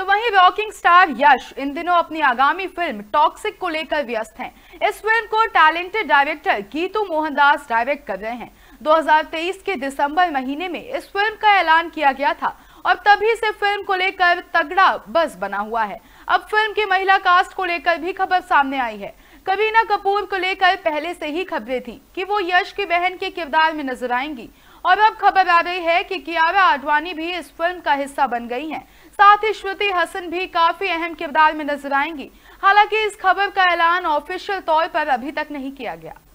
तो वहीं rocking star यश इन दिनों अपनी आगामी फिल्म टॉक्सिक को लेकर व्यस्त हैं। इस फिल्म को talented director Geetu Mohandas direct कर रहे हैं 2023 के दिसंबर महीने में इस फिल्म का ऐलान किया गया था और तभी से फिल्म को लेकर तगड़ा बस बना हुआ है अब फिल्म की महिला कास्ट को लेकर भी खबर सामने आई है कबीना कपूर को लेकर पहले से ही खबरें थी कि वो यश की बहन के किरदार में नजर आएंगी और अब खबर आ रही है कि कियारा आडवाणी भी इस फिल्म का हिस्सा बन गई हैं साथ ही श्रुति हसन भी काफी अहम किरदार में नजर आएंगी हालांकि इस खबर का ऐलान ऑफिशियल तौर पर अभी तक नहीं किया गया